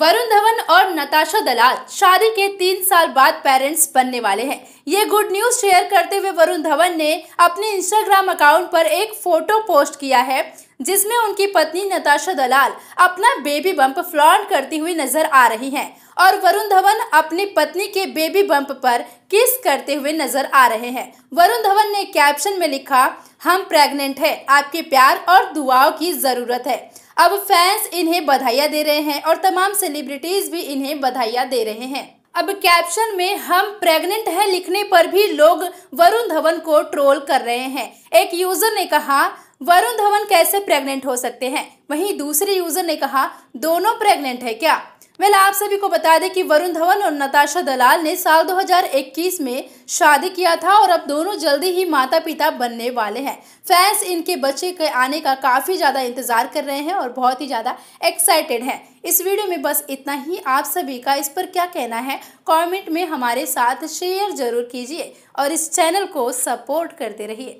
वरुण धवन और नताशा दलाल शादी के तीन साल बाद पेरेंट्स बनने वाले हैं ये गुड न्यूज शेयर करते हुए वरुण धवन ने अपने इंस्टाग्राम अकाउंट पर एक फोटो पोस्ट किया है जिसमें उनकी पत्नी नताशा दलाल अपना बेबी बम्प फ्लॉन्ट करती हुई नजर आ रही हैं और वरुण धवन अपनी पत्नी के बेबी बम्प पर किस करते हुए नजर आ रहे हैं वरुण धवन ने कैप्शन में लिखा हम प्रेग्नेंट है आपके प्यार और दुआओं की जरूरत है अब फैंस इन्हें बधाइयाँ दे रहे हैं और तमाम सेलिब्रिटीज भी इन्हें बधाइयाँ दे रहे हैं अब कैप्शन में हम प्रेग्नेंट हैं लिखने पर भी लोग वरुण धवन को ट्रोल कर रहे हैं एक यूजर ने कहा वरुण धवन कैसे प्रेग्नेंट हो सकते हैं वहीं दूसरे यूजर ने कहा दोनों प्रेग्नेंट है क्या वेल आप सभी को बता दें कि वरुण धवन और नताशा दलाल ने साल 2021 में शादी किया था और अब दोनों जल्दी ही माता पिता बनने वाले हैं फैंस इनके बच्चे के आने का काफ़ी ज़्यादा इंतज़ार कर रहे हैं और बहुत ही ज़्यादा एक्साइटेड हैं इस वीडियो में बस इतना ही आप सभी का इस पर क्या कहना है कमेंट में हमारे साथ शेयर जरूर कीजिए और इस चैनल को सपोर्ट करते रहिए